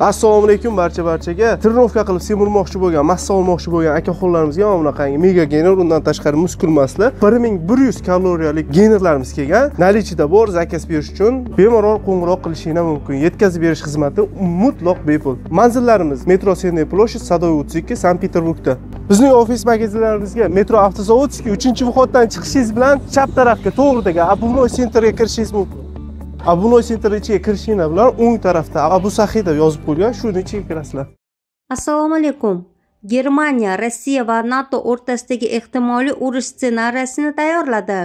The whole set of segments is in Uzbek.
assalomu alaykum barcha barchaga тренировка qilib semirmoqchi bo'lgan massa olmoqchi bo'lgan akaxonlarimizga mana bunaqangi mega gener undan tashqari muskul masla bir ming bir yuz kaloriyalik generlarimiz kelgan наличиеda bor zakaz berish uchun bemalol qo'ng'iroq qilishinglar mumkin yetkazib berish xizmati mutlaq bepul manzillarimiz metro senniy площадь sadoy o'ttiz ikki sankt peterburgda bizning ofis magazinlarimizga metro avtozavod uchinchi vxoddan chiqishingiz bilan chap tarafga to'g'ridagi обувной sentrga kirishingiz mumkin abu noy ichiga kirishinglar bilan o'ng tarafda abu sahiy deb yozib qo'ygan shuni ichiga kirasizlar assalomu alaykum germaniya rossiya va nato o'rtasidagi ehtimoliy urush ssenariysini tayyorladi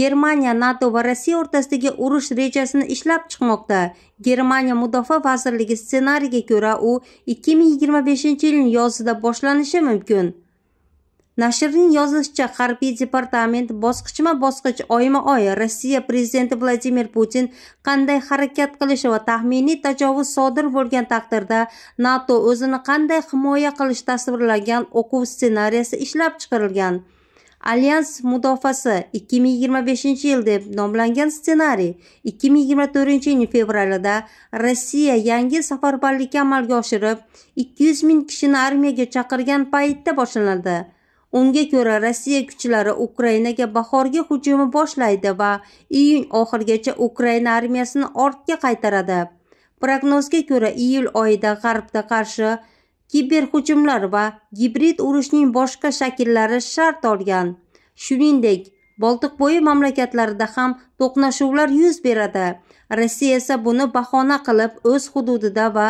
germaniya nato va rossiya o'rtasidagi urush rejasini ishlab chiqmoqda germaniya mudofaa vazirligi ssenariyga ko'ra u 2025 ming yilning yozida boshlanishi mumkin nashrning yozishicha harbiy departament bosqichma bosqich oyma oy rossiya prezidenti vladimir putin qanday harakat qilishi va taxminiy tajovuz sodir bo'lgan taqdirda nato o'zini qanday himoya qilish tasvirlagan o'quv ssenariysi ishlab chiqarilgan alyans mudofaasi ikki ming yigirma beshinchi yil deb nomlangan ssenariy ikki ming yigirma to'rtinchi yil fevralida rossiya yangi safarbarlikka amalga oshirib ikki yuz ming kishini armiyaga chaqirgan paytda boshlanadi unga ko'ra rossiya kuchlari ukrainaga bahorgi hujumi boshlaydi va iyun oxirigacha ukraina armiyasini ortga qaytaradi prognozga ko'ra iyul oyida g'arbga qarshi kiberhujumlar va gibrid urushning boshqa shakllari shart olgan shuningdek boltiqbo'yi mamlakatlarida ham to'qnashuvlar yuz beradi rossiya esa buni bahona qilib o'z hududida va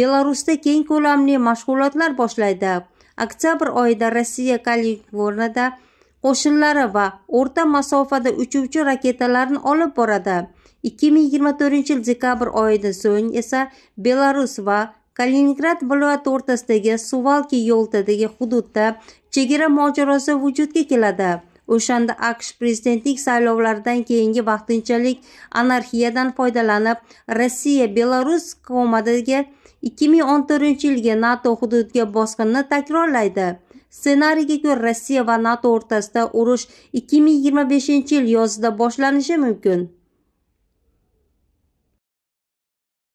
belarusda keng ko'lamli mashg'ulotlar boshlaydi oktyabr oyida rossiya kaliforniyada qo'shinlari va o'rta masofada uchuvchi raketalarni olib boradi ikki ming yigirma to'rtinchi yil dekabr oyidan so'ng esa belarus va kaliningrad viloyati o'rtasidagi suvalki yo'ltidagi hududda chegara mojarosi vujudga keladi o'shanda aqsh prezidentlik saylovlaridan keyingi vaqtinchalik anarxiyadan foydalanib rossiya belarus hukumatiga ikki ming o'n to'rtinchi yilgi nato hududiga bosqinni takrorlaydi ssenariyga ko'ra rossiya va nato o'rtasida urush ikki ming yigirma beshinchi yil yozida boshlanishi mumkin